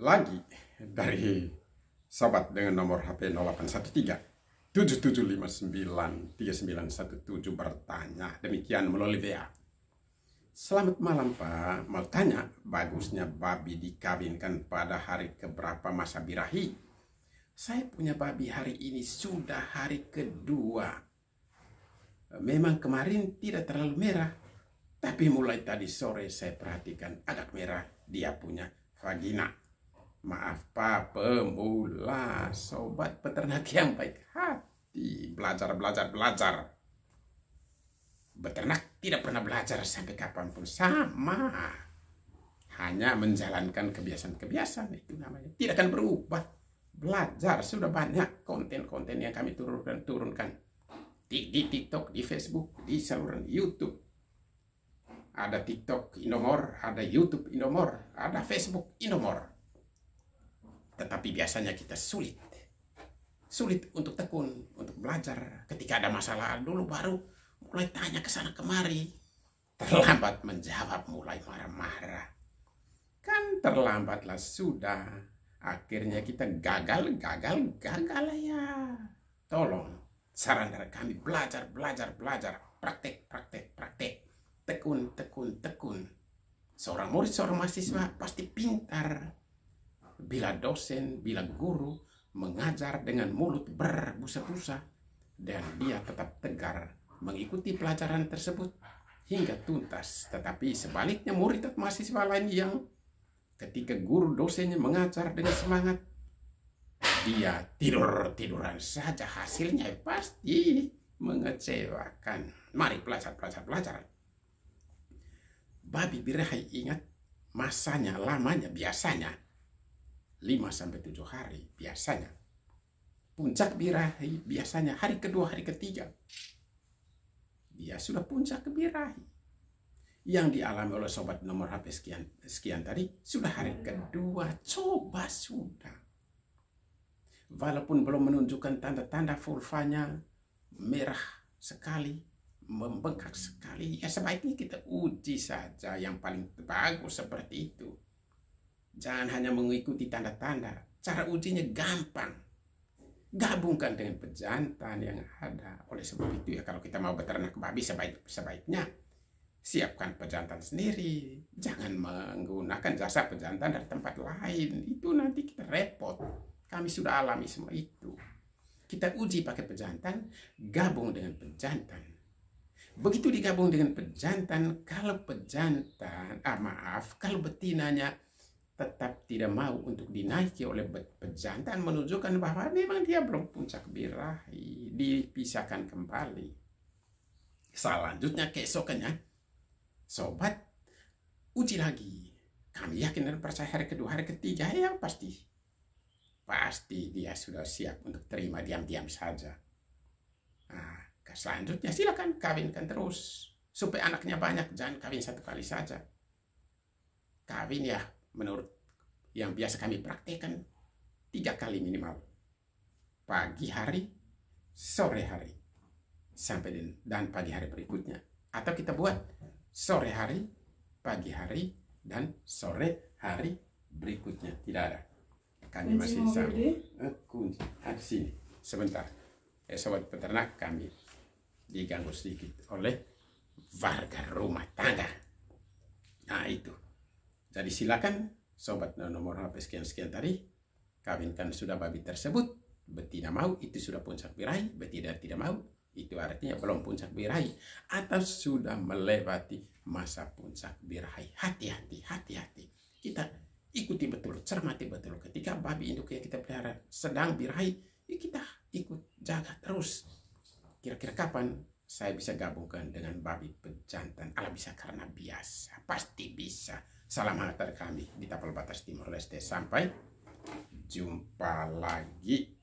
lagi dari sahabat dengan nomor HP 0813 7759 3917 bertanya demikian melalui WA. Selamat malam Pak, mau tanya bagusnya babi dikawinkan pada hari keberapa masa birahi? Saya punya babi hari ini sudah hari kedua. Memang kemarin tidak terlalu merah, tapi mulai tadi sore saya perhatikan agak merah dia punya vagina. Maaf Pak, pemula, sobat peternak yang baik hati. Belajar, belajar, belajar. Beternak tidak pernah belajar sampai kapanpun sama. Hanya menjalankan kebiasaan-kebiasaan itu namanya. Tidak akan berubah. Belajar sudah banyak konten-konten yang kami turunkan turunkan di, di TikTok, di Facebook, di saluran YouTube. Ada TikTok Indomor, ada YouTube Indomor, ada Facebook Indomor tetapi biasanya kita sulit. Sulit untuk tekun, untuk belajar. Ketika ada masalah dulu baru mulai tanya ke sana kemari. Terlambat menjawab, mulai marah-marah. Kan terlambatlah sudah. Akhirnya kita gagal, gagal, gagal ya. Tolong, saran dari kami belajar, belajar, belajar. Praktek, praktek, praktek. Tekun, tekun, tekun. Seorang murid, seorang mahasiswa pasti pintar bila dosen, bila guru mengajar dengan mulut berbusa-busa dan dia tetap tegar mengikuti pelajaran tersebut hingga tuntas. Tetapi sebaliknya murid atau mahasiswa lain yang ketika guru dosennya mengajar dengan semangat dia tidur-tiduran saja hasilnya pasti mengecewakan. Mari pelajar-pelajar pelajar. Babi birahi ingat masanya, lamanya, biasanya 5-7 hari biasanya. Puncak birahi biasanya hari kedua, hari ketiga. Dia sudah puncak birahi. Yang dialami oleh sobat nomor HP sekian, sekian tadi sudah hari kedua. Coba sudah. Walaupun belum menunjukkan tanda-tanda vulvanya merah sekali, membengkak sekali, ya sebaiknya kita uji saja yang paling bagus seperti itu Jangan hanya mengikuti tanda-tanda. Cara ujinya gampang. Gabungkan dengan pejantan yang ada. Oleh sebab itu ya kalau kita mau beternak babi sebaik sebaiknya siapkan pejantan sendiri. Jangan menggunakan jasa pejantan dari tempat lain. Itu nanti kita repot. Kami sudah alami semua itu. Kita uji pakai pejantan, gabung dengan pejantan. Begitu digabung dengan pejantan, kalau pejantan, ah maaf, kalau betinanya tetap tidak mau untuk dinaiki oleh pejantan menunjukkan bahwa memang dia belum puncak birahi dipisahkan kembali selanjutnya keesokannya sobat uji lagi kami yakin dan percaya hari kedua hari ketiga ya pasti pasti dia sudah siap untuk terima diam-diam saja nah selanjutnya silakan kawinkan terus supaya anaknya banyak jangan kawin satu kali saja kawin ya menurut yang biasa kami praktekkan tiga kali minimal pagi hari sore hari sampai dan, dan pagi hari berikutnya atau kita buat sore hari pagi hari dan sore hari berikutnya tidak ada kami kunci masih sama eh, kunci ada sini sebentar eh sobat peternak kami diganggu sedikit oleh warga rumah tangga nah itu jadi silakan sobat nomor HP sekian-sekian tadi kawinkan sudah babi tersebut. Betina mau itu sudah puncak birahi, betina tidak mau itu artinya belum puncak birahi atau sudah melewati masa puncak birahi. Hati-hati, hati-hati. Kita ikuti betul, cermati betul. Ketika babi induk yang kita pelihara sedang birahi, ya kita ikut jaga terus. Kira-kira kapan saya bisa gabungkan dengan babi pejantan ala bisa karena biasa pasti bisa salam hangat dari kami di tapal batas timur leste sampai jumpa lagi